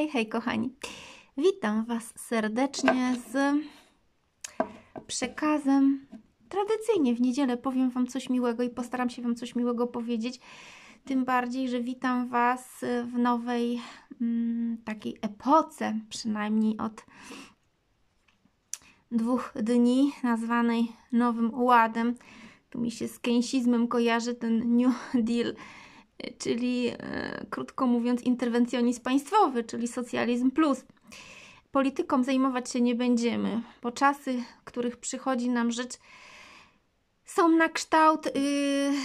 Hej, hej kochani. Witam Was serdecznie z przekazem. Tradycyjnie w niedzielę powiem Wam coś miłego i postaram się Wam coś miłego powiedzieć. Tym bardziej, że witam Was w nowej mm, takiej epoce, przynajmniej od dwóch dni, nazwanej Nowym Ładem. Tu mi się z keynesizmem kojarzy ten New Deal czyli e, krótko mówiąc interwencjonizm państwowy, czyli socjalizm plus. Polityką zajmować się nie będziemy, bo czasy, których przychodzi nam rzecz, są na kształt yy,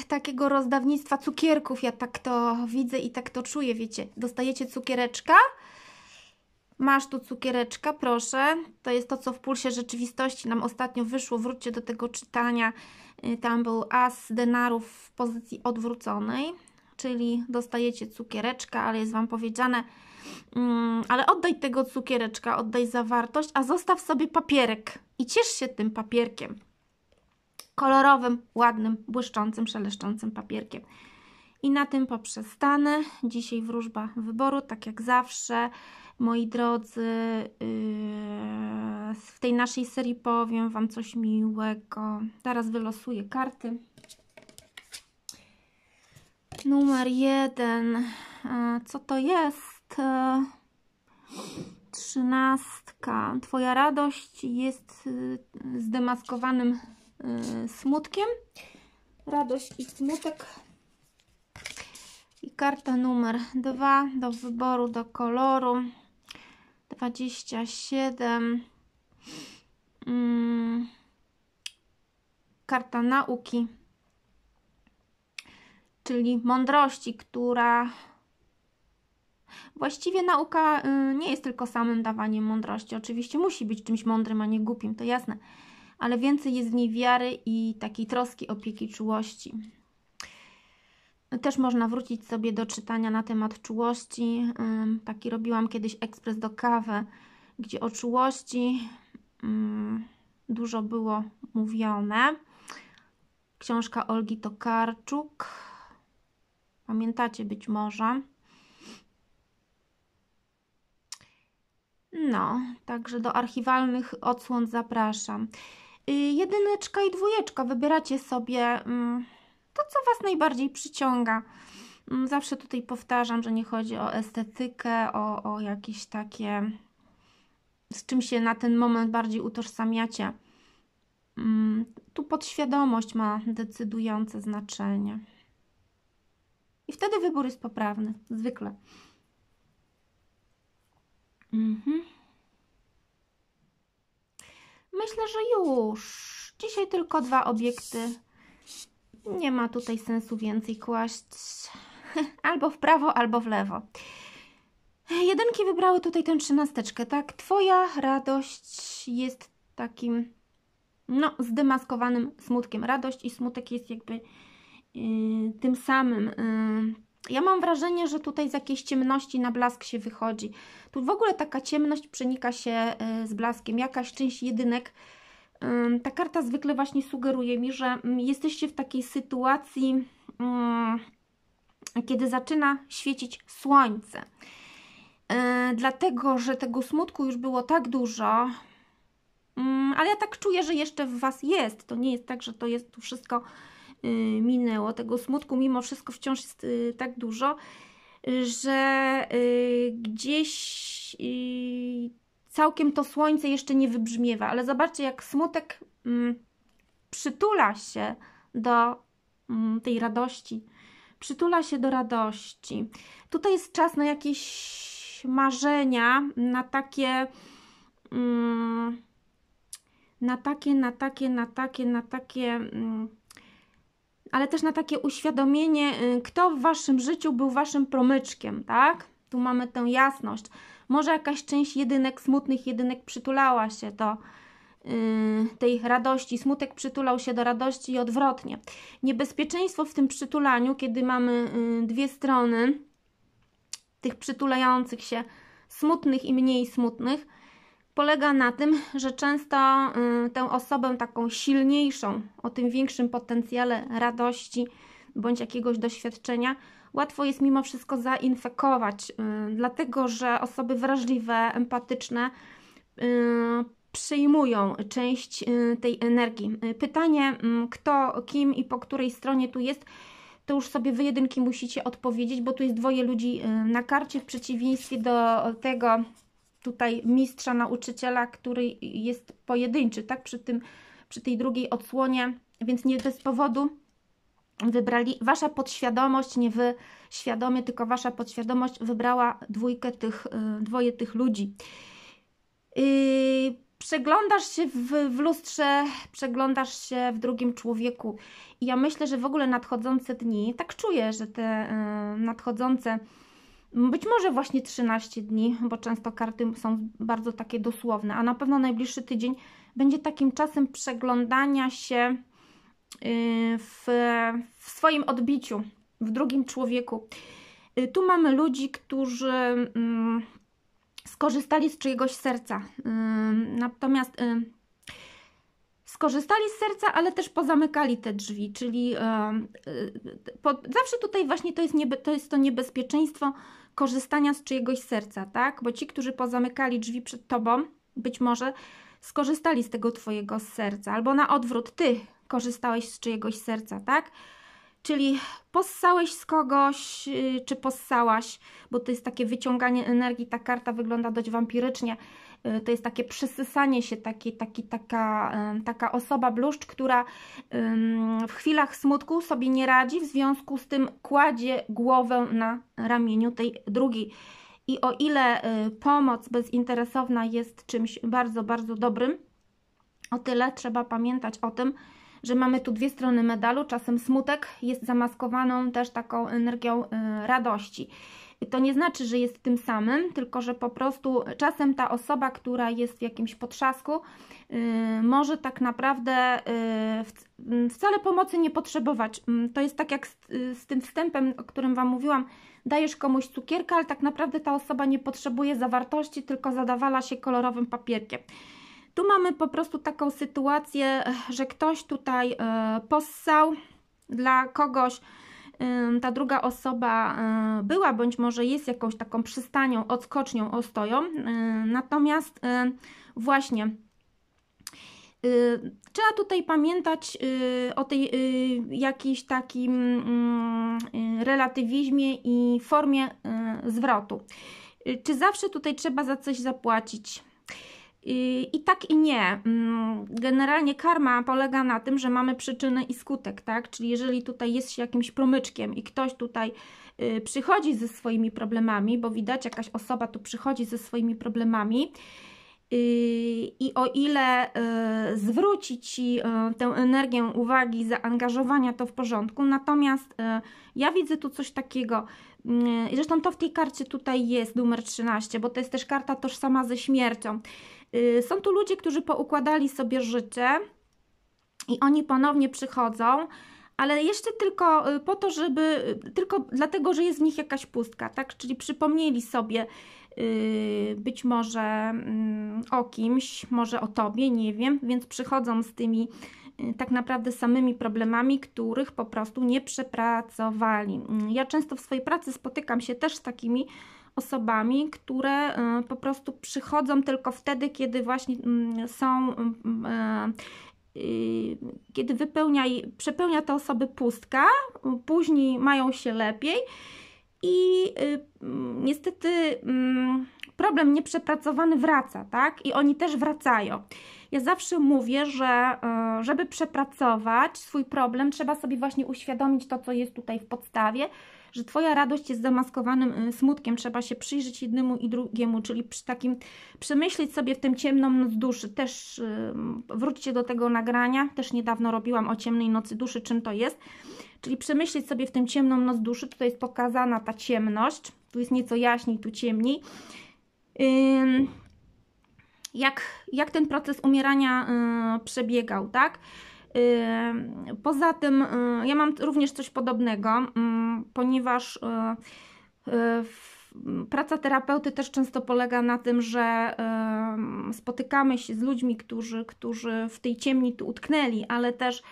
takiego rozdawnictwa cukierków. Ja tak to widzę i tak to czuję, wiecie. Dostajecie cukiereczka, masz tu cukiereczka, proszę. To jest to, co w Pulsie Rzeczywistości nam ostatnio wyszło. Wróćcie do tego czytania. Y, tam był as denarów w pozycji odwróconej czyli dostajecie cukiereczka, ale jest Wam powiedziane, mm, ale oddaj tego cukiereczka, oddaj zawartość, a zostaw sobie papierek i ciesz się tym papierkiem. Kolorowym, ładnym, błyszczącym, szeleszczącym papierkiem. I na tym poprzestanę. Dzisiaj wróżba wyboru, tak jak zawsze. Moi drodzy, yy, w tej naszej serii powiem Wam coś miłego. Teraz wylosuję karty numer jeden. E, co to jest? E, trzynastka. Twoja radość jest e, zdemaskowanym smutkiem. Radość i smutek. I karta numer dwa do wyboru, do koloru. Dwadzieścia siedem. Mm. Karta nauki czyli mądrości, która Właściwie nauka y, nie jest tylko samym dawaniem mądrości. Oczywiście musi być czymś mądrym, a nie głupim, to jasne. Ale więcej jest w niej wiary i takiej troski, opieki, czułości. Też można wrócić sobie do czytania na temat czułości. Taki robiłam kiedyś ekspres do kawy, gdzie o czułości dużo było mówione. Książka Olgi Tokarczuk Pamiętacie być może. No, także do archiwalnych odsłon zapraszam. Y, jedyneczka i dwójeczka, wybieracie sobie mm, to, co Was najbardziej przyciąga. Mm, zawsze tutaj powtarzam, że nie chodzi o estetykę, o, o jakieś takie, z czym się na ten moment bardziej utożsamiacie. Mm, tu podświadomość ma decydujące znaczenie. I wtedy wybór jest poprawny, zwykle. Mhm. Myślę, że już. Dzisiaj tylko dwa obiekty. Nie ma tutaj sensu więcej kłaść. Albo w prawo, albo w lewo. Jedynki wybrały tutaj tę trzynasteczkę, tak? Twoja radość jest takim no, zdemaskowanym smutkiem. Radość i smutek jest jakby Y, tym samym y, ja mam wrażenie, że tutaj z jakiejś ciemności na blask się wychodzi. Tu w ogóle taka ciemność przenika się y, z blaskiem, jakaś część jedynek. Ta karta zwykle właśnie sugeruje mi, że mm, jesteście w takiej sytuacji, kiedy zaczyna świecić słońce. Dlatego, że tego smutku już było tak dużo, mm, ale ja tak czuję, że jeszcze w Was jest. To nie jest tak, że to jest tu wszystko Y, minęło, tego smutku mimo wszystko wciąż jest y, tak dużo, y, że gdzieś całkiem to słońce jeszcze nie wybrzmiewa, ale zobaczcie, jak smutek mm, przytula się do mm, tej radości. Przytula się do radości. Tutaj jest czas na jakieś marzenia, na takie. Mm, na takie, na takie, na takie, na takie ale też na takie uświadomienie, y, kto w Waszym życiu był Waszym promyczkiem, tak? Tu mamy tę jasność. Może jakaś część jedynek, smutnych jedynek przytulała się do y, tej radości. Smutek przytulał się do radości i odwrotnie. Niebezpieczeństwo w tym przytulaniu, kiedy mamy y, dwie strony tych przytulających się smutnych i mniej smutnych, polega na tym, że często y, tę osobę taką silniejszą, o tym większym potencjale radości bądź jakiegoś doświadczenia, łatwo jest mimo wszystko zainfekować, y, dlatego że osoby wrażliwe, empatyczne y, przyjmują część tej energii. Pytanie, mm, kto, kim i po której stronie tu jest, to już sobie wy jedynki musicie odpowiedzieć, bo tu jest dwoje ludzi na karcie w przeciwieństwie do tego, tutaj mistrza, nauczyciela, który jest pojedynczy, tak? Przy, tym, przy tej drugiej odsłonie, więc nie bez powodu wybrali, wasza podświadomość, nie wy świadomie, tylko wasza podświadomość wybrała dwójkę tych, y, dwoje tych ludzi. Yy, przeglądasz się w, w, lustrze, przeglądasz się w drugim człowieku. I ja myślę, że w ogóle nadchodzące dni, tak czuję, że te yy, nadchodzące być może właśnie 13 dni, bo często karty są bardzo takie dosłowne, a na pewno najbliższy tydzień będzie takim czasem przeglądania się y, w, w swoim odbiciu, w drugim człowieku. Y, tu mamy ludzi, którzy mm, skorzystali z czyjegoś serca. Y, natomiast skorzystali z serca, ale też pozamykali te drzwi, czyli e, e, zawsze tutaj właśnie to jest, niebe, to, jest to niebezpieczeństwo, korzystania z czyjegoś serca, tak? Bo ci, którzy pozamykali drzwi przed Tobą, być może skorzystali z tego Twojego serca, albo na odwrót, Ty korzystałeś z czyjegoś serca, tak? Czyli possałeś z kogoś, y, czy possałaś, bo to jest takie wyciąganie energii, ta karta wygląda dość wampirycznie, Y, to jest takie przysysanie się, taki, taki, taka, y, taka osoba bluszcz, która y, w chwilach smutku sobie nie radzi, w związku z tym kładzie głowę na ramieniu tej drugiej. I o ile pomoc bezinteresowna jest czymś bardzo, bardzo dobrym, o tyle trzeba pamiętać o tym, że mamy tu dwie strony medalu. Czasem smutek jest zamaskowaną też taką energią radości. To nie znaczy, że jest tym samym, tylko że po prostu czasem ta osoba, która jest w jakimś potrzasku, y, może tak naprawdę y, mm, wcale pomocy nie potrzebować. Mm, to jest tak jak y, z, tym wstępem, o którym Wam mówiłam, dajesz komuś cukierka, ale tak naprawdę ta osoba nie potrzebuje zawartości, tylko zadawala się kolorowym papierkiem. Tu mamy po prostu taką sytuację, że ktoś tutaj possał dla kogoś, ta druga osoba y, była, bądź może jest jakąś taką przystanią, odskocznią, ostoją. Y, natomiast y, właśnie Trzeba tutaj pamiętać o tej jakiejś takim mm, relatywizmie i formie zwrotu. Czy zawsze tutaj trzeba za coś zapłacić? I tak i nie. Mm, generalnie karma polega na tym, że mamy przyczynę i skutek, tak? Czyli jeżeli tutaj jest się jakimś promyczkiem i ktoś tutaj y, przychodzi ze swoimi problemami, bo widać jakaś osoba tu przychodzi ze swoimi problemami, y, i o ile y, zwróci Ci tę energię uwagi, zaangażowania, to w porządku. Natomiast ja widzę tu coś takiego, zresztą to w tej karcie tutaj jest numer 13, bo to jest też karta tożsama ze śmiercią. Y, są tu ludzie, którzy poukładali sobie życie i oni ponownie przychodzą, ale jeszcze tylko y, po to, żeby, y, tylko dlatego, że jest w nich jakaś pustka, tak? Czyli przypomnieli sobie być może mm, o kimś, może o tobie, nie wiem, więc przychodzą z tymi tak naprawdę samymi problemami, których po prostu nie przepracowali. Mm, ja często w swojej pracy spotykam się też z takimi osobami, które e, po prostu przychodzą tylko wtedy, kiedy właśnie mm, są mm, e, kiedy wypełnia, przepełnia te osoby pustka, później mają się lepiej i y, mm, niestety problem nieprzepracowany wraca, tak? I oni też wracają. Ja zawsze mówię, że e, żeby przepracować swój problem, trzeba sobie właśnie uświadomić to, co jest tutaj w podstawie, że Twoja radość jest zamaskowanym y, smutkiem. Trzeba się przyjrzeć jednemu i drugiemu, czyli przy takim przemyśleć sobie w tym ciemną noc duszy. Też y, wróćcie do tego nagrania, też niedawno robiłam o ciemnej nocy duszy, czym to jest. Czyli przemyśleć sobie w tym ciemną noc duszy. Tutaj jest pokazana ta ciemność. Tu jest nieco jaśniej, tu ciemniej. Jak, jak ten proces umierania y, przebiegał, tak? Poza tym y, ja mam również coś podobnego, mm, ponieważ y, y, praca terapeuty też często polega na tym, że spotykamy się z ludźmi, którzy, którzy w tej ciemni tu utknęli, ale też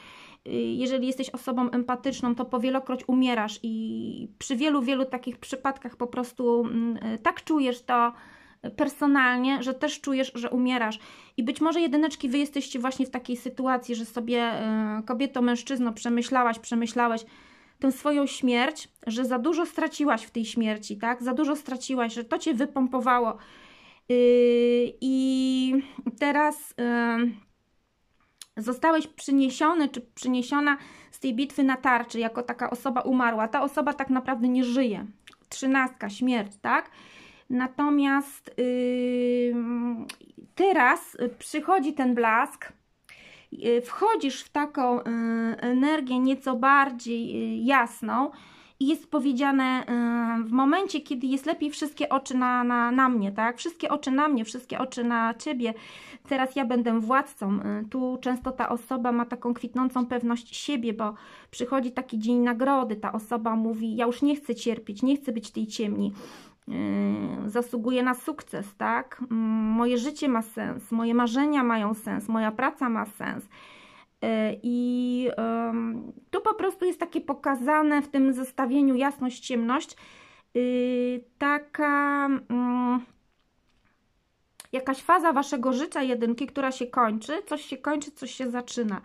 jeżeli jesteś osobą empatyczną, to wielokroć umierasz i przy wielu, wielu takich przypadkach po prostu mm, tak czujesz to, personalnie, że też czujesz, że umierasz. I być może jedyneczki, Wy jesteście właśnie w takiej sytuacji, że sobie y, kobieto, mężczyzno przemyślałaś, przemyślałeś tę swoją śmierć, że za dużo straciłaś w tej śmierci, tak? Za dużo straciłaś, że to Cię wypompowało. Yy, I teraz... Yy, zostałeś przyniesiony czy przyniesiona z tej bitwy na tarczy, jako taka osoba umarła. Ta osoba tak naprawdę nie żyje. Trzynastka, śmierć, tak? Natomiast y, teraz przychodzi ten blask, y, wchodzisz w taką y, energię nieco bardziej jasną i jest powiedziane w momencie, kiedy jest lepiej wszystkie oczy na, na, na mnie, tak? Wszystkie oczy na mnie, wszystkie oczy na Ciebie. Teraz ja będę władcą. Tu często ta osoba ma taką kwitnącą pewność siebie, bo przychodzi taki dzień nagrody. Ta osoba mówi, ja już nie chcę cierpieć, nie chcę być tej ciemni. Yy, zasługuje na sukces, tak? Mm, moje życie ma sens, moje marzenia mają sens, moja praca ma sens. Yy, I tu po prostu jest takie pokazane w tym zestawieniu jasność, ciemność, yy, taka mm, jakaś faza waszego życia jedynki, która się kończy, coś się kończy, coś się zaczyna.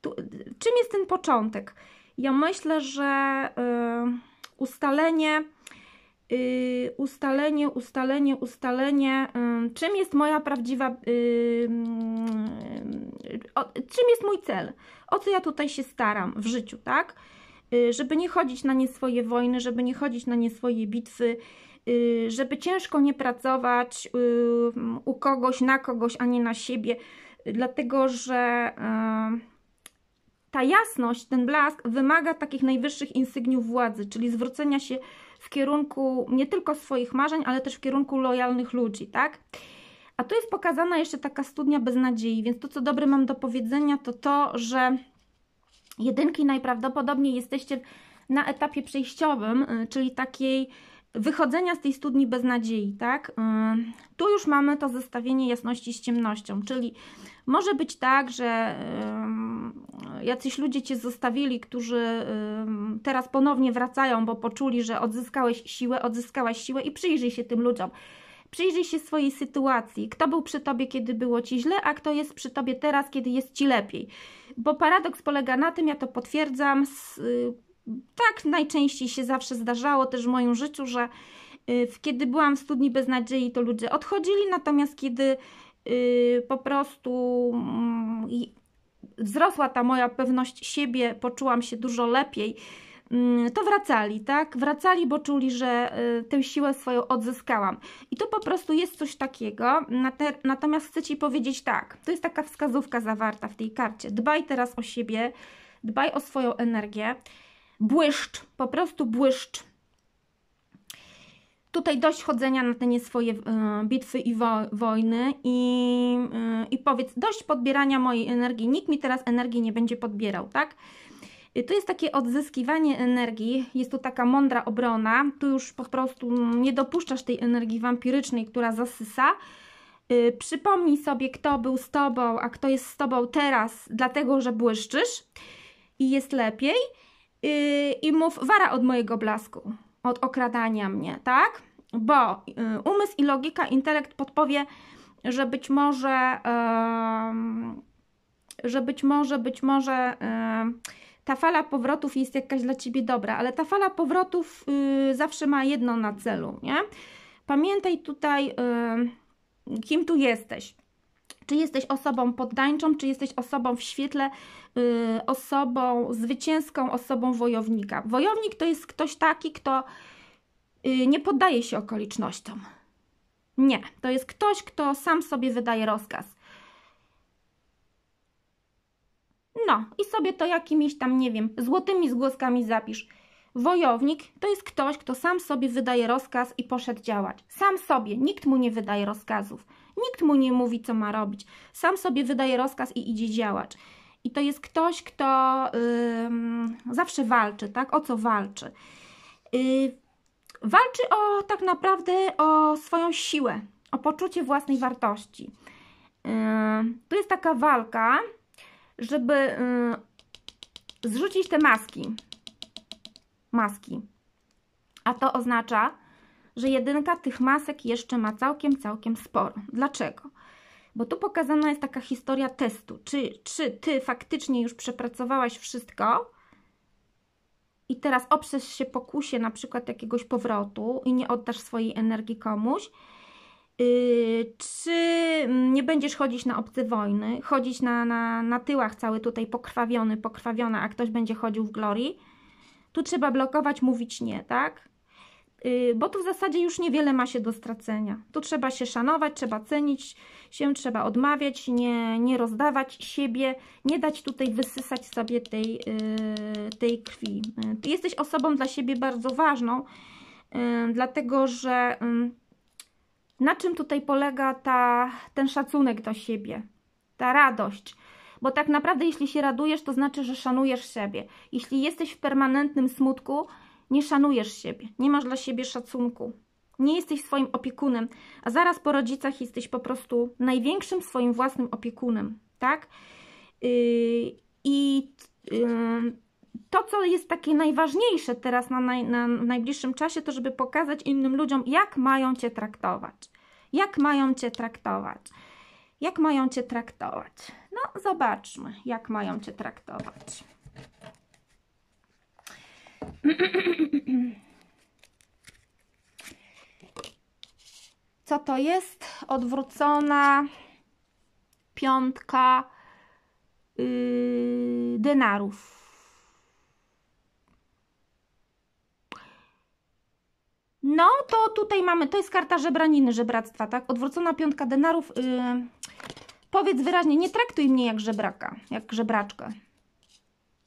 Tu, czym jest ten początek? Ja myślę, że ustalenie Yy, ustalenie, ustalenie, ustalenie, yy, czym jest moja prawdziwa, yy, o, czym jest mój cel, o co ja tutaj się staram w życiu, tak? Y, żeby nie chodzić na nie swoje wojny, żeby nie chodzić na nie swoje bitwy, y, żeby ciężko nie pracować y, u kogoś, na kogoś, a nie na siebie, dlatego że ta jasność, ten blask wymaga takich najwyższych insygniów władzy, czyli zwrócenia się w kierunku nie tylko swoich marzeń, ale też w kierunku lojalnych ludzi, tak? A tu jest pokazana jeszcze taka studnia beznadziei, więc to, co dobre mam do powiedzenia, to to, że jedynki najprawdopodobniej jesteście na etapie przejściowym, y, czyli takiej wychodzenia z tej studni bez nadziei, tak? Tu już mamy to zestawienie jasności z ciemnością, czyli może być tak, że jacyś ludzie Cię zostawili, którzy teraz ponownie wracają, bo poczuli, że odzyskałeś siłę, odzyskałaś siłę i przyjrzyj się tym ludziom. Przyjrzyj się swojej sytuacji, kto był przy Tobie, kiedy było Ci źle, a kto jest przy Tobie teraz, kiedy jest Ci lepiej. Bo paradoks polega na tym, ja to potwierdzam, y, tak najczęściej się zawsze zdarzało też w moim życiu, że y, kiedy byłam w studni bez nadziei, to ludzie odchodzili, natomiast kiedy y, po prostu mm, wzrosła ta moja pewność siebie, poczułam się dużo lepiej, mm, to wracali, tak? Wracali, bo czuli, że y, tę siłę swoją odzyskałam. I to po prostu jest coś takiego. Natomiast chcę Ci powiedzieć tak, to jest taka wskazówka zawarta w tej karcie. Dbaj teraz o siebie, dbaj o swoją energię błyszcz, po prostu błyszcz. Tutaj dość chodzenia na te nie swoje y, bitwy i wo, wojny i, y, i powiedz, dość podbierania mojej energii, nikt mi teraz energii nie będzie podbierał, tak? E, tu jest takie odzyskiwanie energii, jest to taka mądra obrona. Tu już po prostu nie dopuszczasz tej energii wampirycznej, która zasysa. przypomnij sobie, kto był z tobą, a kto jest z tobą teraz, dlatego że błyszczysz i jest lepiej. Yy, i mów wara od mojego blasku, od okradania mnie, tak? Bo yy, umysł i logika, intelekt podpowie, że być może, yy, że być może, być może ta fala powrotów jest jakaś dla Ciebie dobra, ale ta fala powrotów zawsze ma jedno na celu, nie? Pamiętaj tutaj, kim tu jesteś czy jesteś osobą poddańczą, czy jesteś osobą w świetle, y, osobą zwycięską, osobą wojownika. Wojownik to jest ktoś taki, kto y, nie poddaje się okolicznościom. Nie, to jest ktoś, kto sam sobie wydaje rozkaz. No, i sobie to jakimiś tam, nie wiem, złotymi zgłoskami zapisz. Wojownik to jest ktoś, kto sam sobie wydaje rozkaz i poszedł działać. Sam sobie, nikt mu nie wydaje rozkazów. Nikt mu nie mówi, co ma robić. Sam sobie wydaje rozkaz i idzie działać. I to jest ktoś, kto yy, zawsze walczy, tak? O co walczy? Yy, walczy o tak naprawdę o swoją siłę, o poczucie własnej wartości. Yy, tu jest taka walka, żeby y, zrzucić te maski, maski. A to oznacza, że jedynka tych masek jeszcze ma całkiem, całkiem sporo. Dlaczego? Bo tu pokazana jest taka historia testu. Czy, czy Ty faktycznie już przepracowałaś wszystko i teraz oprzesz się pokusie na przykład jakiegoś powrotu i nie oddasz swojej energii komuś, Yy, czy nie będziesz chodzić na obce wojny, chodzić na, na, na tyłach cały tutaj pokrwawiony, pokrwawiona, a ktoś będzie chodził w glorii, tu trzeba blokować, mówić nie, tak? Y, bo tu w zasadzie już niewiele ma się do stracenia. Tu trzeba się szanować, trzeba cenić się, trzeba odmawiać, nie, nie rozdawać siebie, nie dać tutaj wysysać sobie tej, y, tej krwi. Ty jesteś osobą dla siebie bardzo ważną, y, dlatego że na czym tutaj polega ta, ten szacunek do siebie, ta radość, bo tak naprawdę, jeśli się radujesz, to znaczy, że szanujesz siebie. Jeśli jesteś w permanentnym smutku, nie szanujesz siebie, nie masz dla siebie szacunku. Nie jesteś swoim opiekunem, a zaraz po rodzicach jesteś po prostu największym swoim własnym opiekunem, tak? Yy, I yy, to, co jest takie najważniejsze teraz na, naj, na najbliższym czasie, to żeby pokazać innym ludziom, jak mają Cię traktować. Jak mają Cię traktować. Jak mają Cię traktować. No, zobaczmy, jak mają Cię traktować. Co to jest? Odwrócona piątka yy, denarów. No, to tutaj mamy, to jest karta żebraniny, żebractwa, tak? Odwrócona piątka denarów, yy, Powiedz wyraźnie, nie traktuj mnie jak żebraka, jak żebraczkę.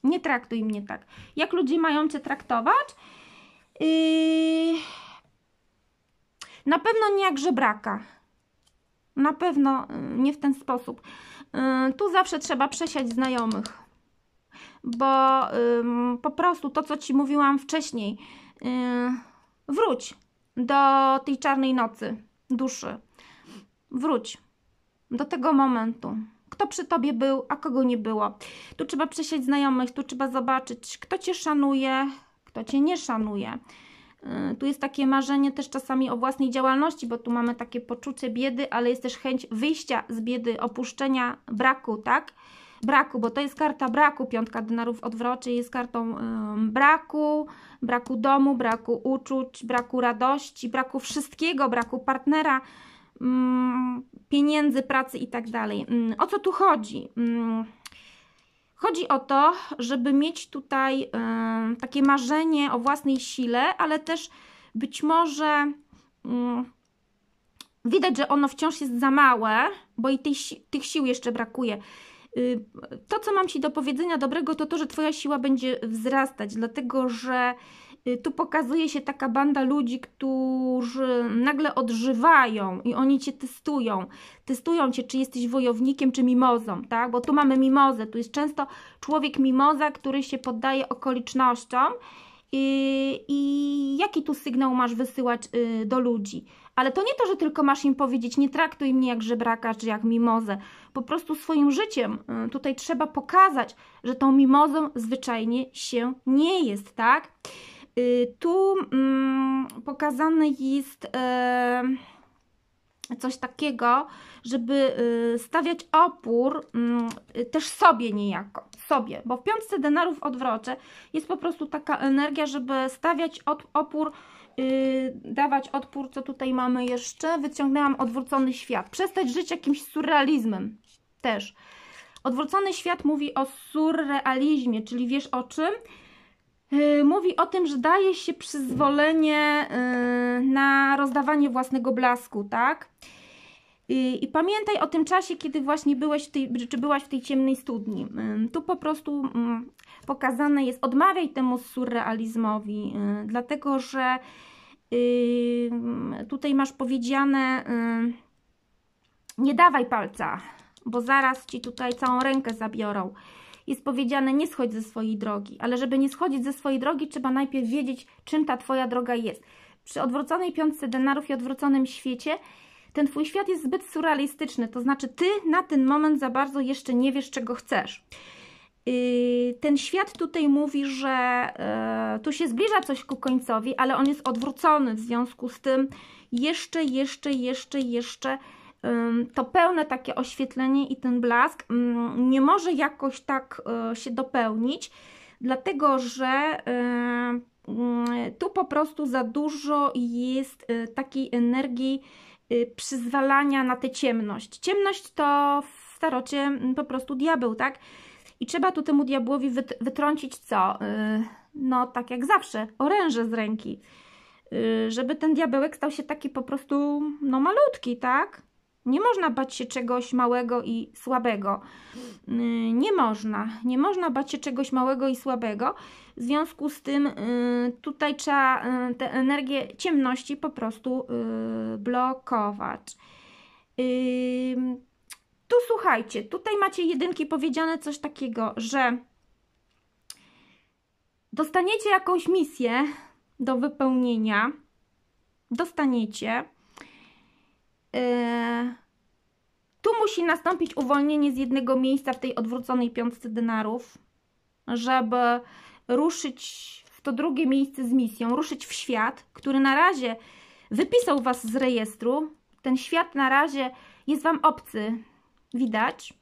Nie traktuj mnie tak. Jak ludzie mają Cię traktować? Yy... Na pewno nie jak żebraka. Na pewno yy, nie w ten sposób. Yy, tu zawsze trzeba przesiać znajomych. Bo yy, po prostu to, co Ci mówiłam wcześniej, yy, wróć do tej czarnej nocy duszy. Wróć do tego momentu. Kto przy tobie był, a kogo nie było. Tu trzeba przesieć znajomych, tu trzeba zobaczyć, kto cię szanuje, kto cię nie szanuje. Y, tu jest takie marzenie też czasami o własnej działalności, bo tu mamy takie poczucie biedy, ale jest też chęć wyjścia z biedy, opuszczenia, braku, tak? Braku, bo to jest karta braku. Piątka denarów odwroczy jest kartą ym, braku, braku domu, braku uczuć, braku radości, braku wszystkiego, braku partnera Mm, pieniędzy, pracy i tak dalej. Mm, o co tu chodzi? Mm, chodzi o to, żeby mieć tutaj takie marzenie o własnej sile, ale też być może widać, że ono wciąż jest za małe, bo i tych, sił jeszcze brakuje. Y, to, co mam Ci do powiedzenia dobrego, to to, że Twoja siła będzie wzrastać, dlatego że Y, tu pokazuje się taka banda ludzi, którzy nagle odżywają i oni cię testują. Testują cię, czy jesteś wojownikiem, czy mimozą, tak? Bo tu mamy mimozę, tu jest często człowiek mimoza, który się poddaje okolicznościom. I, I, jaki tu sygnał masz wysyłać y, do ludzi. Ale to nie to, że tylko masz im powiedzieć, nie traktuj mnie jak żebraka czy jak mimozę. Po prostu swoim życiem y, tutaj trzeba pokazać, że tą mimozą zwyczajnie się nie jest, tak? Y, tu mm, pokazane jest e, coś takiego, żeby y, stawiać opór mm, też sobie niejako, sobie, bo w piątce denarów odwrocie jest po prostu taka energia, żeby stawiać opór y, dawać odpór, co tutaj mamy jeszcze, wyciągnęłam odwrócony świat. Przestać żyć jakimś surrealizmem też. Odwrócony świat mówi o surrealizmie, czyli wiesz o czym? Y, mówi o tym, że daje się przyzwolenie y, na rozdawanie własnego blasku, tak? Y, I pamiętaj o tym czasie, kiedy właśnie byłeś w tej, czy byłaś w tej ciemnej studni. Tu po prostu mm, pokazane jest, odmawiaj temu surrealizmowi, dlatego że tutaj masz powiedziane, nie dawaj palca, bo zaraz ci tutaj całą rękę zabiorą jest powiedziane nie schodź ze swojej drogi, ale żeby nie schodzić ze swojej drogi, trzeba najpierw wiedzieć, czym ta Twoja droga jest. Przy odwróconej piątce denarów i odwróconym świecie ten Twój świat jest zbyt surrealistyczny, to znaczy Ty na ten moment za bardzo jeszcze nie wiesz, czego chcesz. Yy, ten świat tutaj mówi, że yy, tu się zbliża coś ku końcowi, ale on jest odwrócony w związku z tym jeszcze, jeszcze, jeszcze, jeszcze to pełne takie oświetlenie i ten blask nie może jakoś tak y, się dopełnić, dlatego że y, tu po prostu za dużo jest y, takiej energii przyzwalania na tę ciemność. Ciemność to w starocie po prostu diabeł, tak? I trzeba tu temu diabłowi wytrącić co? No, tak jak zawsze, oręże z ręki. Żeby ten diabełek stał się taki po prostu, no, malutki, tak? Nie można bać się czegoś małego i słabego. Y, nie można. Nie można bać się czegoś małego i słabego. W związku z tym y, tutaj trzeba y, tę energię ciemności po prostu blokować. Tu słuchajcie, tutaj macie jedynki powiedziane coś takiego, że dostaniecie jakąś misję do wypełnienia. Dostaniecie E, tu musi nastąpić uwolnienie z jednego miejsca w tej odwróconej piątce denarów, żeby ruszyć w to drugie miejsce z misją, ruszyć w świat, który na razie wypisał Was z rejestru. Ten świat na razie jest Wam obcy, widać,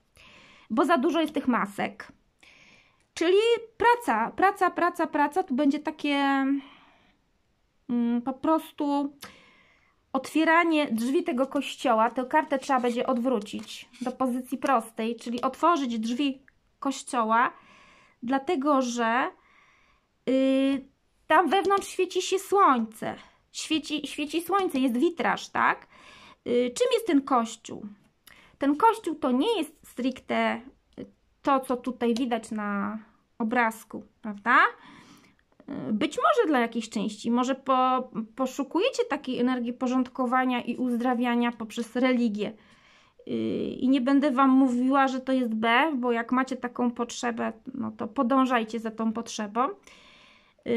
bo za dużo jest tych masek. Czyli praca, praca, praca, praca, tu będzie takie mm, po prostu otwieranie drzwi tego kościoła, tę kartę trzeba będzie odwrócić do pozycji prostej, czyli otworzyć drzwi kościoła, dlatego że yy, tam wewnątrz świeci się słońce. Świeci, świeci słońce, jest witraż, tak? Yy, czym jest ten kościół? Ten kościół to nie jest stricte to, co tutaj widać na obrazku, prawda? Być może dla jakiejś części, może po, poszukujecie takiej energii porządkowania i uzdrawiania poprzez religię. Y, I nie będę Wam mówiła, że to jest B, bo jak macie taką potrzebę, no to podążajcie za tą potrzebą. Y,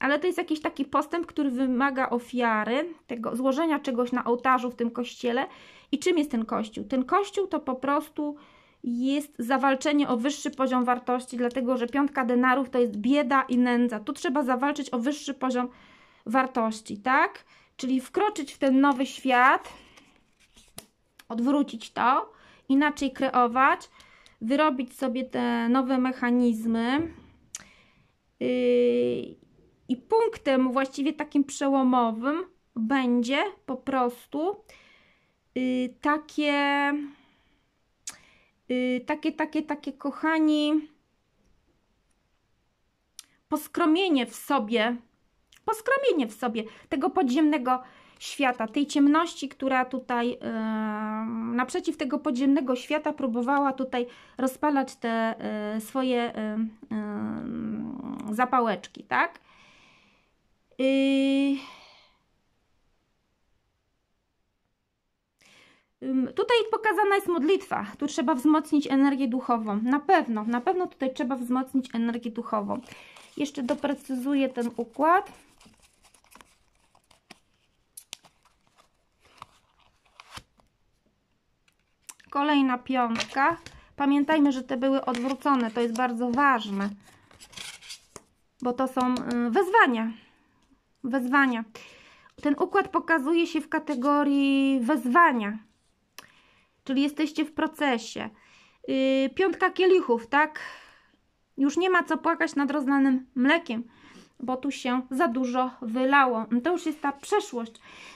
ale to jest jakiś taki postęp, który wymaga ofiary, tego złożenia czegoś na ołtarzu w tym kościele. I czym jest ten kościół? Ten kościół to po prostu jest zawalczenie o wyższy poziom wartości, dlatego że piątka denarów to jest bieda i nędza. Tu trzeba zawalczyć o wyższy poziom wartości, tak? Czyli wkroczyć w ten nowy świat, odwrócić to, inaczej kreować, wyrobić sobie te nowe mechanizmy. Yy, I punktem właściwie takim przełomowym będzie po prostu yy, takie Y, takie, takie, takie, kochani, poskromienie w sobie, poskromienie w sobie tego podziemnego świata, tej ciemności, która tutaj yy, naprzeciw tego podziemnego świata próbowała tutaj rozpalać te yy, swoje y, y, zapałeczki, tak? Yy, Tutaj pokazana jest modlitwa, tu trzeba wzmocnić energię duchową, na pewno, na pewno tutaj trzeba wzmocnić energię duchową. Jeszcze doprecyzuję ten układ. Kolejna piątka. Pamiętajmy, że te były odwrócone, to jest bardzo ważne, bo to są y, wezwania. Wezwania. Ten układ pokazuje się w kategorii wezwania czyli jesteście w procesie. Yy, piątka kielichów, tak? Już nie ma co płakać nad rozlanym mlekiem, bo tu się za dużo wylało. No to już jest ta przeszłość.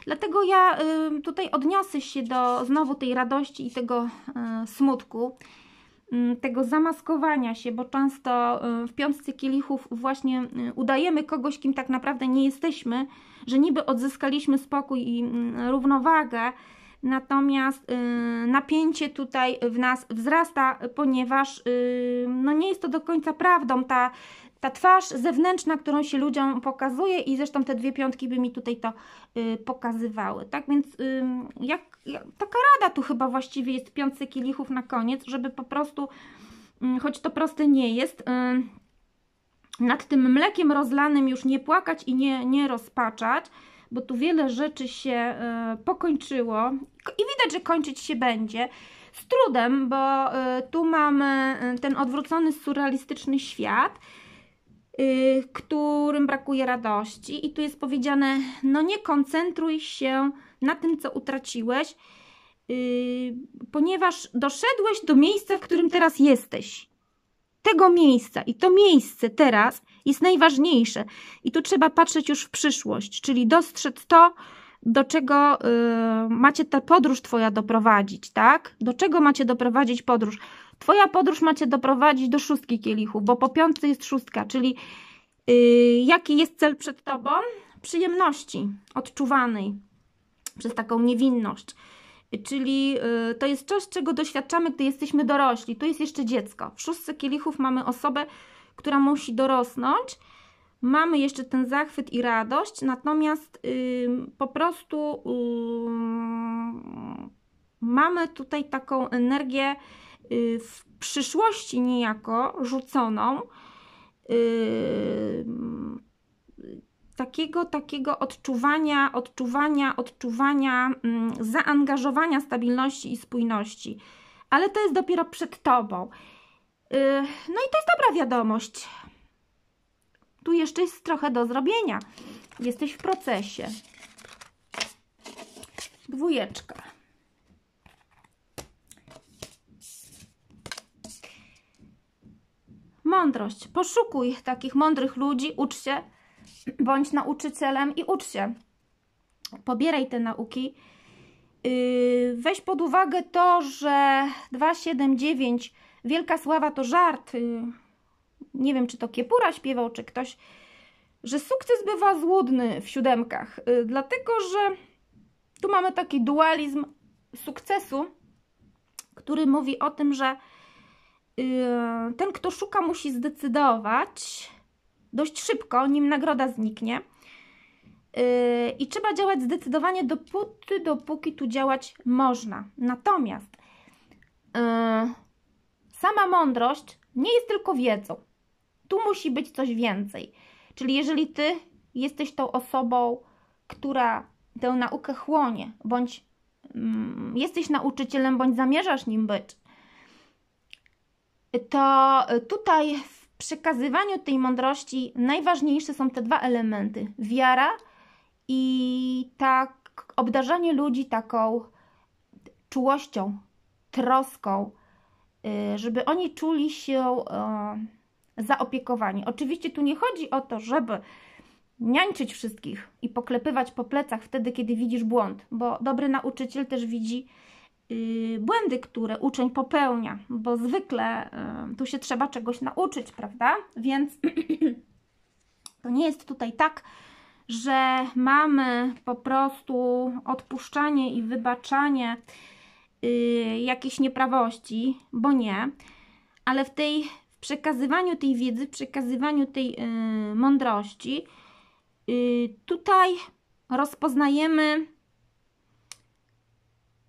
Dlatego ja yy, tutaj odniosę się do znowu tej radości i tego yy, smutku y, tego zamaskowania się, bo często y, w piątce kielichów właśnie y, udajemy kogoś, kim tak naprawdę nie jesteśmy, że niby odzyskaliśmy spokój i równowagę, natomiast y, napięcie tutaj w nas wzrasta, ponieważ y, no nie jest to do końca prawdą ta, ta twarz zewnętrzna, którą się ludziom pokazuje i zresztą te dwie piątki by mi tutaj to y, pokazywały, tak więc y, jak, taka rada tu chyba właściwie jest piątce kielichów na koniec, żeby po prostu, y, choć to proste nie jest, y, nad tym mlekiem rozlanym już nie płakać i nie, nie rozpaczać, bo tu wiele rzeczy się e, pokończyło i widać, że kończyć się będzie z trudem, bo e, tu mamy e, ten odwrócony, surrealistyczny świat, którym brakuje radości i tu jest powiedziane, no nie koncentruj się na tym, co utraciłeś, ponieważ doszedłeś do miejsca, w którym teraz jesteś. Tego miejsca i to miejsce teraz jest najważniejsze. I tu trzeba patrzeć już w przyszłość, czyli dostrzec to, do czego y, macie ta podróż Twoja doprowadzić, tak? Do czego macie doprowadzić podróż? Twoja podróż macie doprowadzić do szóstki kielichów, bo po piątce jest szóstka, czyli y, jaki jest cel przed Tobą? Przyjemności odczuwanej przez taką niewinność. Czyli y, to jest coś, czego doświadczamy, gdy jesteśmy dorośli. Tu jest jeszcze dziecko. W szóstce kielichów mamy osobę, która musi dorosnąć. Mamy jeszcze ten zachwyt i radość, natomiast yy, po prostu yy, mamy tutaj taką energię yy, w przyszłości niejako rzuconą, takiego, takiego odczuwania, odczuwania, odczuwania zaangażowania, stabilności i spójności. Ale to jest dopiero przed tobą. Y, no i to jest dobra wiadomość. Tu jeszcze jest trochę do zrobienia. Jesteś w procesie. Dwójeczka. Mądrość. Poszukuj takich mądrych ludzi, ucz się, bądź nauczycielem i ucz się. Pobieraj te nauki. Y, weź pod uwagę to, że 279 Wielka sława to żart. Y, nie wiem, czy to Kiepura śpiewał, czy ktoś, że sukces bywa złudny w siódemkach, y, dlatego że tu mamy taki dualizm sukcesu, który mówi o tym, że y, ten, kto szuka, musi zdecydować dość szybko, nim nagroda zniknie. I trzeba działać zdecydowanie dopóty, dopóki tu działać można. Natomiast sama mądrość nie jest tylko wiedzą. Tu musi być coś więcej. Czyli jeżeli ty jesteś tą osobą, która tę naukę chłonie, bądź mm, jesteś nauczycielem, bądź zamierzasz nim być, to tutaj w przekazywaniu tej mądrości najważniejsze są te dwa elementy: wiara i tak obdarzanie ludzi taką czułością, troską, Y, żeby oni czuli się e, zaopiekowani. Oczywiście tu nie chodzi o to, żeby niańczyć wszystkich i poklepywać po plecach wtedy, kiedy widzisz błąd, bo dobry nauczyciel też widzi y, błędy, które uczeń popełnia, bo zwykle y, tu się trzeba czegoś nauczyć, prawda? Więc to nie jest tutaj tak, że mamy po prostu odpuszczanie i wybaczanie yy, jakieś nieprawości, bo nie, ale w tej w przekazywaniu tej wiedzy, w przekazywaniu tej yy, mądrości, yy, tutaj rozpoznajemy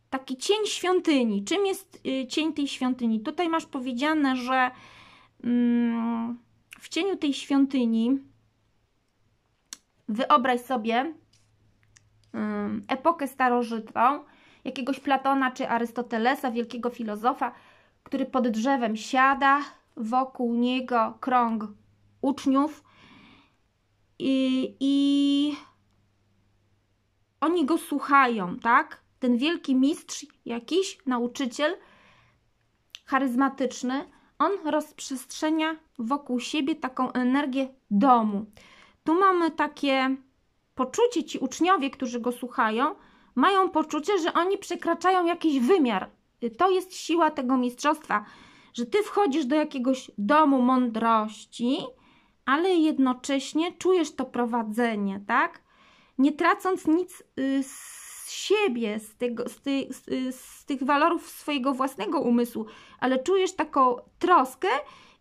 taki cień świątyni. Czym jest y, cień tej świątyni? Tutaj masz powiedziane, że mm, w cieniu tej świątyni wyobraź sobie y, epokę starożytną, jakiegoś Platona czy Arystotelesa, wielkiego filozofa, który pod drzewem siada, wokół niego krąg uczniów i, i oni go słuchają, tak? Ten wielki mistrz, jakiś nauczyciel charyzmatyczny, on rozprzestrzenia wokół siebie taką energię domu. Tu mamy takie poczucie, ci uczniowie, którzy go słuchają, mają poczucie, że oni przekraczają jakiś wymiar. To jest siła tego mistrzostwa, że ty wchodzisz do jakiegoś domu mądrości, ale jednocześnie czujesz to prowadzenie, tak? Nie tracąc nic y, z siebie, z, tego, z, ty, z, y, z tych walorów swojego własnego umysłu, ale czujesz taką troskę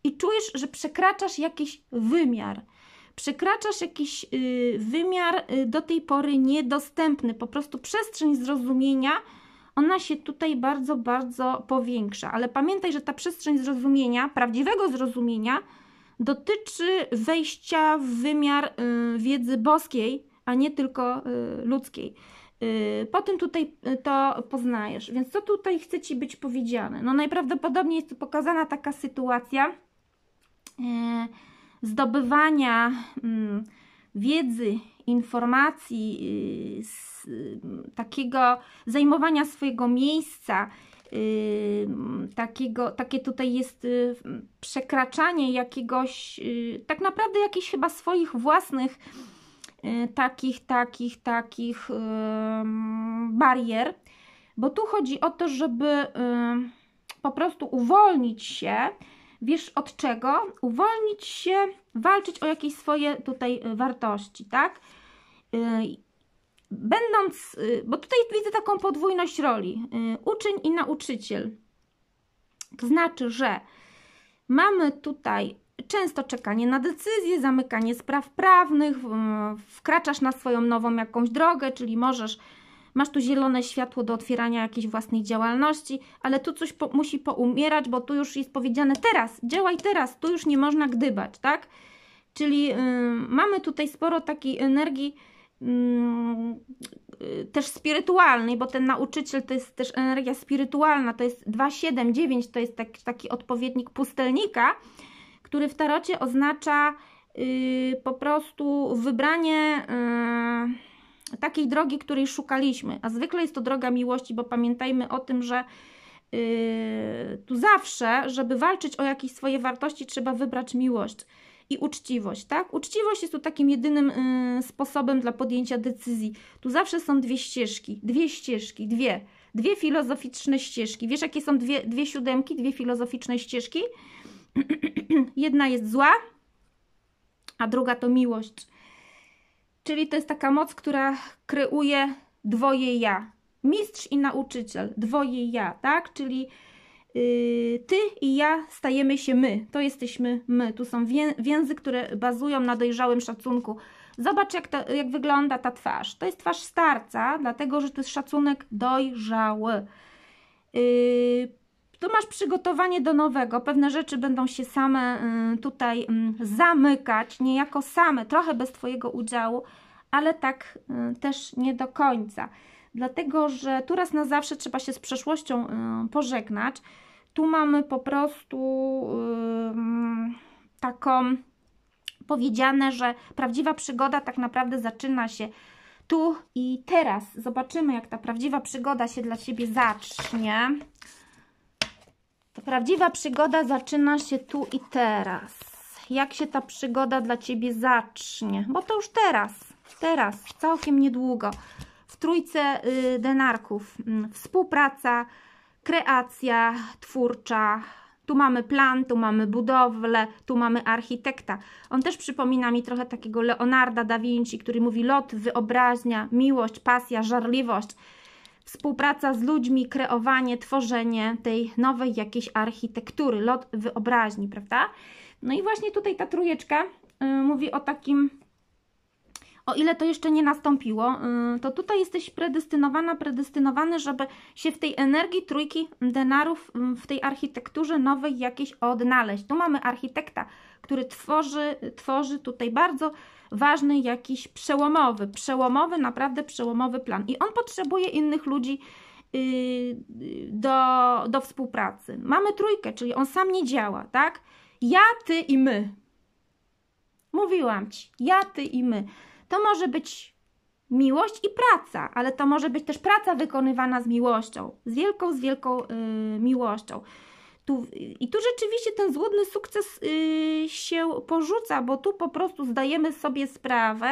i czujesz, że przekraczasz jakiś wymiar przekraczasz jakiś y, wymiar y, do tej pory niedostępny, po prostu przestrzeń zrozumienia, ona się tutaj bardzo, bardzo powiększa. Ale pamiętaj, że ta przestrzeń zrozumienia, prawdziwego zrozumienia, dotyczy wejścia w wymiar y, wiedzy boskiej, a nie tylko ludzkiej. Potem tutaj to poznajesz. Więc co tutaj chce Ci być powiedziane? No najprawdopodobniej jest tu pokazana taka sytuacja, zdobywania mm, wiedzy, informacji, y, y, takiego zajmowania swojego miejsca, y, takiego, takie tutaj jest przekraczanie jakiegoś, tak naprawdę jakichś chyba swoich własnych takich, takich, takich barier, bo tu chodzi o to, żeby po prostu uwolnić się, wiesz od czego, uwolnić się, walczyć o jakieś swoje tutaj y, wartości, tak? Y, będąc, y, bo tutaj widzę taką podwójność roli, uczeń i nauczyciel. To znaczy, że mamy tutaj często czekanie na decyzje, zamykanie spraw prawnych, wkraczasz na swoją nową jakąś drogę, czyli możesz masz tu zielone światło do otwierania jakiejś własnej działalności, ale tu coś po, musi poumierać, bo tu już jest powiedziane teraz, działaj teraz, tu już nie można gdybać, tak? Czyli y, mamy tutaj sporo takiej energii mm, y, też spirytualnej, bo ten nauczyciel to jest też energia spirytualna, to jest 2,7,9, to jest tak, taki odpowiednik pustelnika, który w tarocie oznacza y, po prostu wybranie takiej drogi, której szukaliśmy. A zwykle jest to droga miłości, bo pamiętajmy o tym, że yy, tu zawsze, żeby walczyć o jakieś swoje wartości, trzeba wybrać miłość i uczciwość, tak? Uczciwość jest tu takim jedynym yy, sposobem dla podjęcia decyzji. Tu zawsze są dwie ścieżki, dwie ścieżki, dwie, dwie filozoficzne ścieżki. Wiesz, jakie są dwie, dwie siódemki, dwie filozoficzne ścieżki? Jedna jest zła, a druga to miłość. Czyli to jest taka moc, która kreuje dwoje ja. Mistrz i nauczyciel, dwoje ja, tak? Czyli yy, ty i ja stajemy się my. To jesteśmy my. Tu są wię więzy, które bazują na dojrzałym szacunku. Zobacz, jak, jak wygląda ta twarz. To jest twarz starca, dlatego że to jest szacunek dojrzały. Yy, tu masz przygotowanie do nowego, pewne rzeczy będą się same y, tutaj y, zamykać, niejako same, trochę bez Twojego udziału, ale tak y, też nie do końca. Dlatego, że tu raz na zawsze trzeba się z przeszłością pożegnać. Tu mamy po prostu taką powiedziane, że prawdziwa przygoda tak naprawdę zaczyna się tu i teraz. Zobaczymy, jak ta prawdziwa przygoda się dla Ciebie zacznie. Ta prawdziwa przygoda zaczyna się tu i teraz. Jak się ta przygoda dla Ciebie zacznie? Bo to już teraz, teraz, całkiem niedługo. W trójce y, denarków. Mm, współpraca, kreacja twórcza. Tu mamy plan, tu mamy budowlę, tu mamy architekta. On też przypomina mi trochę takiego Leonarda da Vinci, który mówi lot, wyobraźnia, miłość, pasja, żarliwość współpraca z ludźmi, kreowanie, tworzenie tej nowej jakiejś architektury, lot wyobraźni, prawda? No i właśnie tutaj ta trójeczka y, mówi o takim o ile to jeszcze nie nastąpiło, y, to tutaj jesteś predestynowana, predestynowany, żeby się w tej energii trójki denarów, y, w tej architekturze nowej jakiejś odnaleźć. Tu mamy architekta, który tworzy, tworzy tutaj bardzo ważny jakiś przełomowy, przełomowy, naprawdę przełomowy plan. I on potrzebuje innych ludzi, y, do, do współpracy. Mamy trójkę, czyli on sam nie działa, tak? Ja, ty i my. Mówiłam ci, ja, ty i my. To może być miłość i praca, ale to może być też praca wykonywana z miłością, z wielką, z wielką yy, miłością. Tu, I tu rzeczywiście ten złudny sukces yy, się porzuca, bo tu po prostu zdajemy sobie sprawę,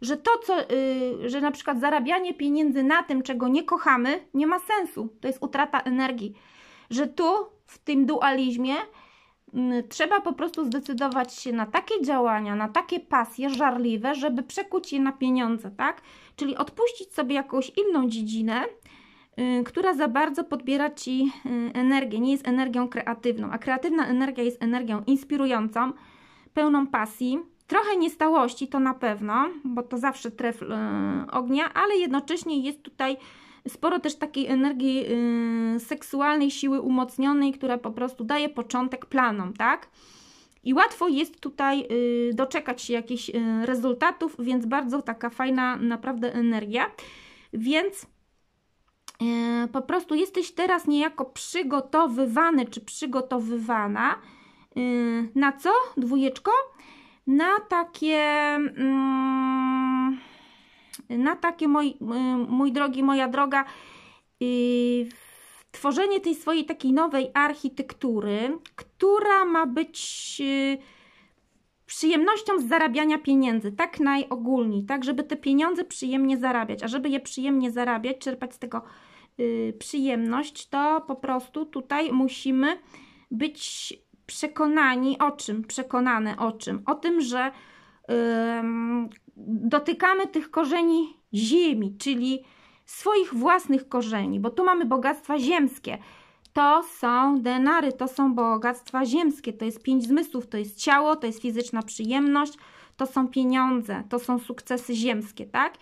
że to, co, yy, że na przykład zarabianie pieniędzy na tym, czego nie kochamy, nie ma sensu. To jest utrata energii. Że tu, w tym dualizmie, Mm, trzeba po prostu zdecydować się na takie działania, na takie pasje żarliwe, żeby przekuć je na pieniądze, tak? Czyli odpuścić sobie jakąś inną dziedzinę, y, która za bardzo podbiera Ci y, energię, nie jest energią kreatywną, a kreatywna energia jest energią inspirującą, pełną pasji, trochę niestałości to na pewno, bo to zawsze tref y, ognia, ale jednocześnie jest tutaj Sporo też takiej energii yy, seksualnej, siły umocnionej, która po prostu daje początek planom, tak? I łatwo jest tutaj y, doczekać się jakichś y, rezultatów, więc bardzo taka fajna naprawdę energia. Więc y, po prostu jesteś teraz niejako przygotowywany czy przygotowywana na co, dwójeczko? Na takie. Mm, na takie, mój, y, mój drogi, moja droga, y, tworzenie tej swojej takiej nowej architektury, która ma być y, przyjemnością z zarabiania pieniędzy, tak najogólniej, tak, żeby te pieniądze przyjemnie zarabiać, a żeby je przyjemnie zarabiać, czerpać z tego przyjemność, to po prostu tutaj musimy być przekonani o czym? Przekonane o czym? O tym, że dotykamy tych korzeni ziemi, czyli swoich własnych korzeni, bo tu mamy bogactwa ziemskie. To są denary, to są bogactwa ziemskie, to jest pięć zmysłów, to jest ciało, to jest fizyczna przyjemność, to są pieniądze, to są sukcesy ziemskie, tak?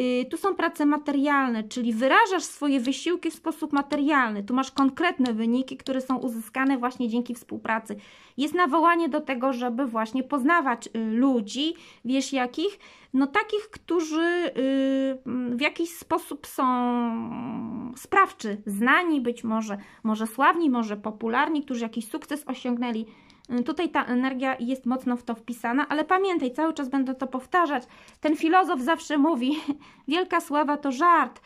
Y, tu są prace materialne, czyli wyrażasz swoje wysiłki w sposób materialny. Tu masz konkretne wyniki, które są uzyskane właśnie dzięki współpracy. Jest nawołanie do tego, żeby właśnie poznawać y, ludzi, wiesz jakich? No takich, którzy y, w jakiś sposób są sprawczy, znani być może, może sławni, może popularni, którzy jakiś sukces osiągnęli Mm, tutaj ta energia jest mocno w to wpisana, ale pamiętaj, cały czas będę to powtarzać. Ten filozof zawsze mówi: Wielka sława to żart.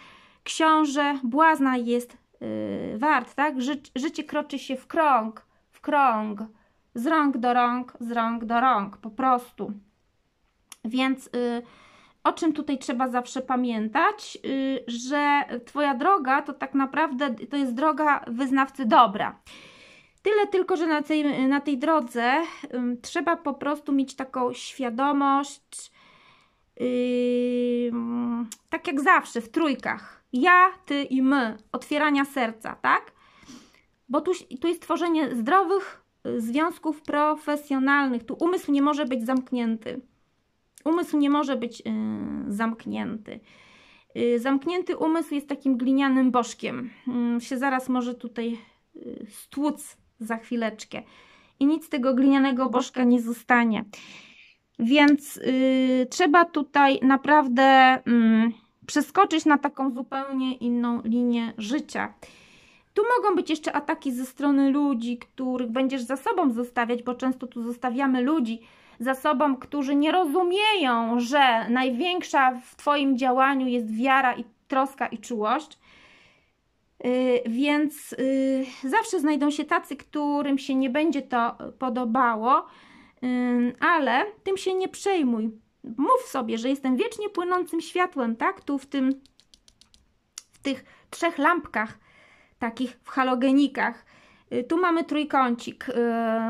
Książę błazna jest yy, wart, tak? Ży życie kroczy się w krąg, w krąg, z rąk do rąk, z rąk do rąk, po prostu. Więc. Yy, o czym tutaj trzeba zawsze pamiętać, y, że Twoja droga to tak naprawdę to jest droga wyznawcy dobra. Tyle tylko, że na tej, na tej drodze trzeba po prostu mieć taką świadomość, tak jak zawsze w trójkach, ja, ty i my, otwierania serca, tak? Bo tu, tu jest tworzenie zdrowych y, związków profesjonalnych. Tu umysł nie może być zamknięty. Umysł nie może być y, zamknięty. Y, zamknięty umysł jest takim glinianym bożkiem. się zaraz może tutaj stłuc za chwileczkę. I nic tego glinianego bożka nie zostanie. Więc yy, trzeba tutaj naprawdę yy, przeskoczyć na taką zupełnie inną linię życia. Tu mogą być jeszcze ataki ze strony ludzi, których będziesz za sobą zostawiać, bo często tu zostawiamy ludzi za sobą, którzy nie rozumieją, że największa w Twoim działaniu jest wiara i troska i czułość. Y, więc y, zawsze znajdą się tacy, którym się nie będzie to podobało, y, ale tym się nie przejmuj. Mów sobie, że jestem wiecznie płynącym światłem, tak? Tu w tym, w tych trzech lampkach, takich w halogenikach. Tu mamy trójkącik.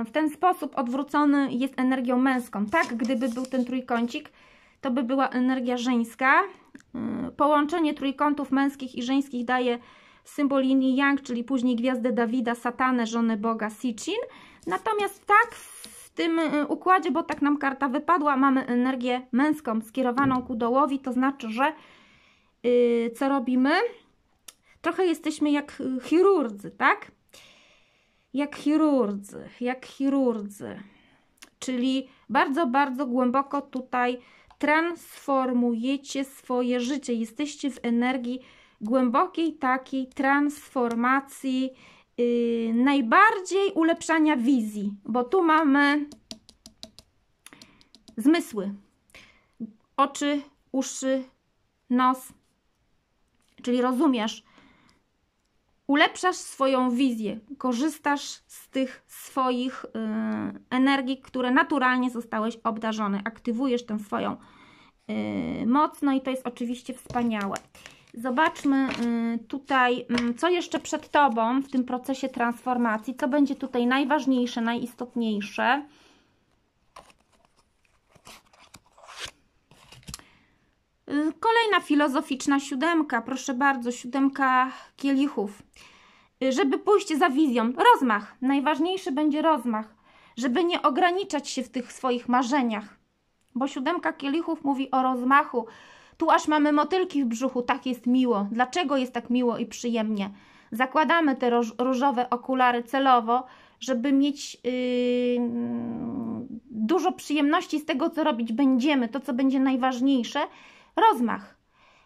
W ten sposób odwrócony jest energią męską, tak? Gdyby był ten trójkącik, to by była energia żeńska. Połączenie trójkątów męskich i żeńskich daje symbol Yin i Yang, czyli później gwiazdę Dawida, Satanę, żonę Boga, Sichin. Natomiast tak w tym y, układzie, bo tak nam karta wypadła, mamy energię męską skierowaną ku dołowi, to znaczy, że yy, co robimy? Trochę jesteśmy jak y, chirurdzy, tak? Jak chirurdzy, jak chirurdzy. Czyli bardzo, bardzo głęboko tutaj transformujecie swoje życie. Jesteście w energii głębokiej takiej transformacji, yy, najbardziej ulepszania wizji, bo tu mamy zmysły, oczy, uszy, nos, czyli rozumiesz, ulepszasz swoją wizję, korzystasz z tych swoich yy, energii, które naturalnie zostałeś obdarzony, aktywujesz tę swoją mocno y, moc, no i to jest oczywiście wspaniałe. Zobaczmy y, tutaj, y, co jeszcze przed Tobą w tym procesie transformacji, co będzie tutaj najważniejsze, najistotniejsze. Y, kolejna filozoficzna siódemka, proszę bardzo, siódemka kielichów. Żeby pójść za wizją, rozmach, najważniejszy będzie rozmach, żeby nie ograniczać się w tych swoich marzeniach, bo siódemka kielichów mówi o rozmachu, tu aż mamy motylki w brzuchu, tak jest miło. Dlaczego jest tak miło i przyjemnie? Zakładamy te róż, różowe okulary celowo, żeby mieć yy, dużo przyjemności z tego, co robić będziemy, to, co będzie najważniejsze, rozmach.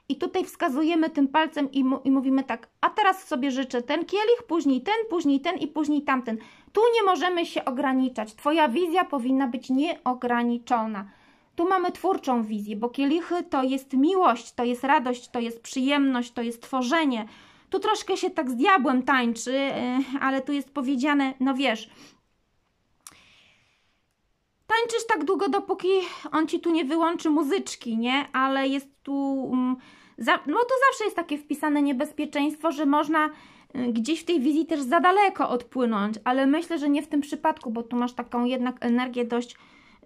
I tutaj wskazujemy tym palcem i, mu, i, mówimy tak, a teraz sobie życzę ten kielich, później ten, później ten i później tamten. Tu nie możemy się ograniczać. Twoja wizja powinna być nieograniczona. Tu mamy twórczą wizję, bo kielichy to jest miłość, to jest radość, to jest przyjemność, to jest tworzenie. Tu troszkę się tak z diabłem tańczy, e, ale tu jest powiedziane, no wiesz, tańczysz tak długo, dopóki on ci tu nie wyłączy muzyczki, nie? Ale jest tu. Mm, no to zawsze jest takie wpisane niebezpieczeństwo, że można e, gdzieś w tej wizji też za daleko odpłynąć, ale myślę, że nie w tym przypadku, bo tu masz taką jednak energię dość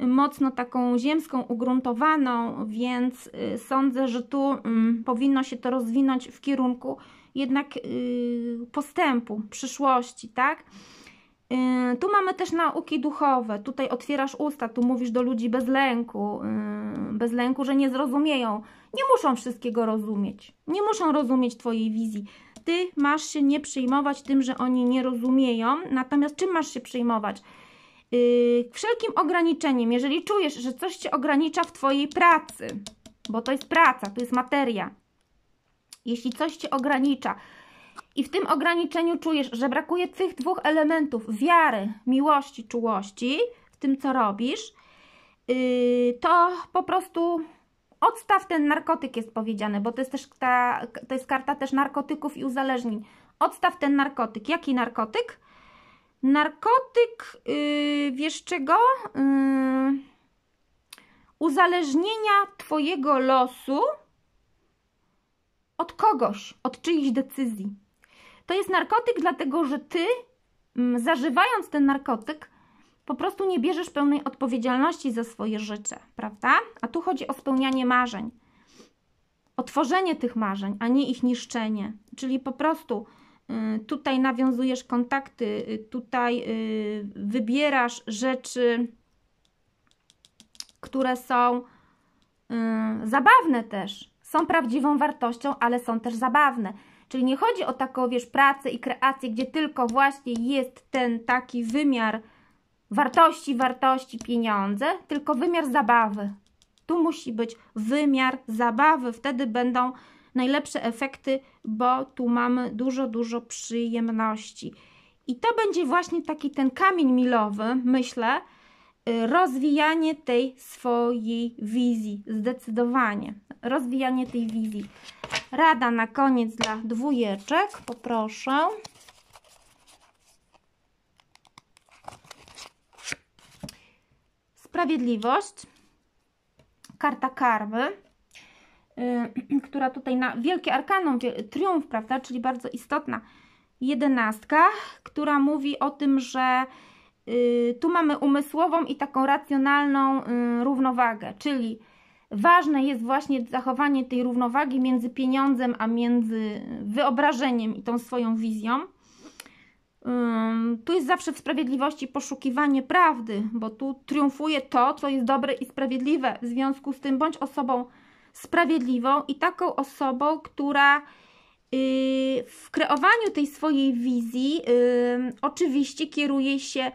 mocno taką ziemską, ugruntowaną, więc y, sądzę, że tu mm, powinno się to rozwinąć w kierunku jednak y, postępu, przyszłości, tak? Y, tu mamy też nauki duchowe, tutaj otwierasz usta, tu mówisz do ludzi bez lęku, bez lęku, że nie zrozumieją, nie muszą wszystkiego rozumieć, nie muszą rozumieć Twojej wizji. Ty masz się nie przyjmować tym, że oni nie rozumieją, natomiast czym masz się przyjmować? Yy, wszelkim ograniczeniem, jeżeli czujesz, że coś cię ogranicza w twojej pracy, bo to jest praca, to jest materia, jeśli coś cię ogranicza i w tym ograniczeniu czujesz, że brakuje tych dwóch elementów wiary, miłości, czułości w tym, co robisz, yy, to po prostu odstaw ten narkotyk, jest powiedziane, bo to jest też ta, to jest karta też narkotyków i uzależnień. Odstaw ten narkotyk. Jaki narkotyk? Narkotyk, yy, wiesz czego? Yy, uzależnienia Twojego losu od kogoś, od czyichś decyzji. To jest narkotyk, dlatego że Ty, yy, zażywając ten narkotyk, po prostu nie bierzesz pełnej odpowiedzialności za swoje życie, prawda? A tu chodzi o spełnianie marzeń, o tworzenie tych marzeń, a nie ich niszczenie. Czyli po prostu Y, tutaj nawiązujesz kontakty, y, tutaj y, wybierasz rzeczy, które są zabawne też. Są prawdziwą wartością, ale są też zabawne. Czyli nie chodzi o taką, wiesz, pracę i kreację, gdzie tylko właśnie jest ten taki wymiar wartości, wartości, pieniądze, tylko wymiar zabawy. Tu musi być wymiar zabawy, wtedy będą najlepsze efekty, bo tu mamy dużo, dużo przyjemności. I to będzie właśnie taki ten kamień milowy, myślę, y, rozwijanie tej swojej wizji, zdecydowanie. Rozwijanie tej wizji. Rada na koniec dla dwójeczek, poproszę. Sprawiedliwość, karta karmy Y, która tutaj na wielkie arkanum, triumf, prawda, czyli bardzo istotna jedenastka, która mówi o tym, że y, tu mamy umysłową i taką racjonalną y, równowagę, czyli ważne jest właśnie zachowanie tej równowagi między pieniądzem, a między wyobrażeniem i tą swoją wizją. Tu jest zawsze w sprawiedliwości poszukiwanie prawdy, bo tu triumfuje to, co jest dobre i sprawiedliwe. W związku z tym bądź osobą sprawiedliwą i taką osobą, która y, w kreowaniu tej swojej wizji y, oczywiście kieruje się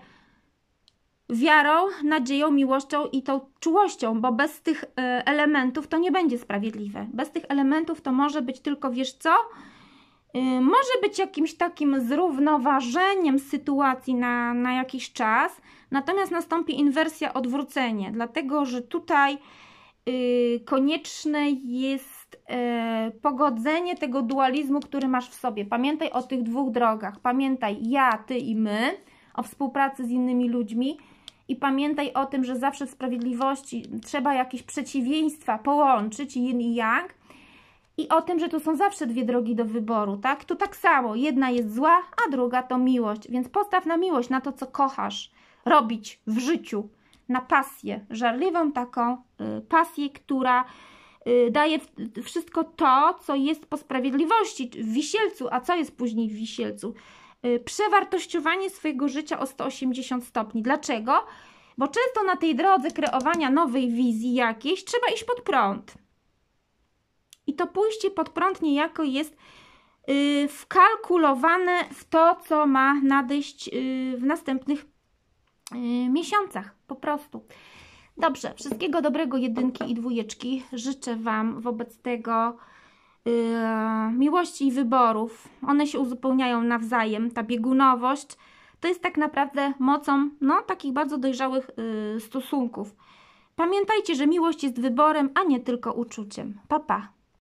wiarą, nadzieją, miłością i tą czułością, bo bez tych y, elementów to nie będzie sprawiedliwe. Bez tych elementów to może być tylko, wiesz co, może być jakimś takim zrównoważeniem sytuacji na, na jakiś czas, natomiast nastąpi inwersja, odwrócenie, dlatego że tutaj Y, konieczne jest e, pogodzenie tego dualizmu, który masz w sobie. Pamiętaj o tych dwóch drogach. Pamiętaj ja, ty i my, o współpracy z innymi ludźmi i pamiętaj o tym, że zawsze w sprawiedliwości trzeba jakieś przeciwieństwa połączyć, yin i yang, i o tym, że tu są zawsze dwie drogi do wyboru, tak? Tu tak samo, jedna jest zła, a druga to miłość, więc postaw na miłość, na to, co kochasz robić w życiu, na pasję, żarliwą taką y, pasję, która y, daje wszystko to, co jest po sprawiedliwości w wisielcu, a co jest później w wisielcu. Y, przewartościowanie swojego życia o 180 stopni. Dlaczego? Bo często na tej drodze kreowania nowej wizji jakiejś trzeba iść pod prąd. I to pójście pod prąd niejako jest wkalkulowane w to, co ma nadejść w następnych Y, miesiącach, po prostu. Dobrze, wszystkiego dobrego jedynki i dwójeczki. Życzę Wam wobec tego yy, miłości i wyborów. One się uzupełniają nawzajem, ta biegunowość to jest tak naprawdę mocą no, takich bardzo dojrzałych yy, stosunków. Pamiętajcie, że miłość jest wyborem, a nie tylko uczuciem. Papa. Pa.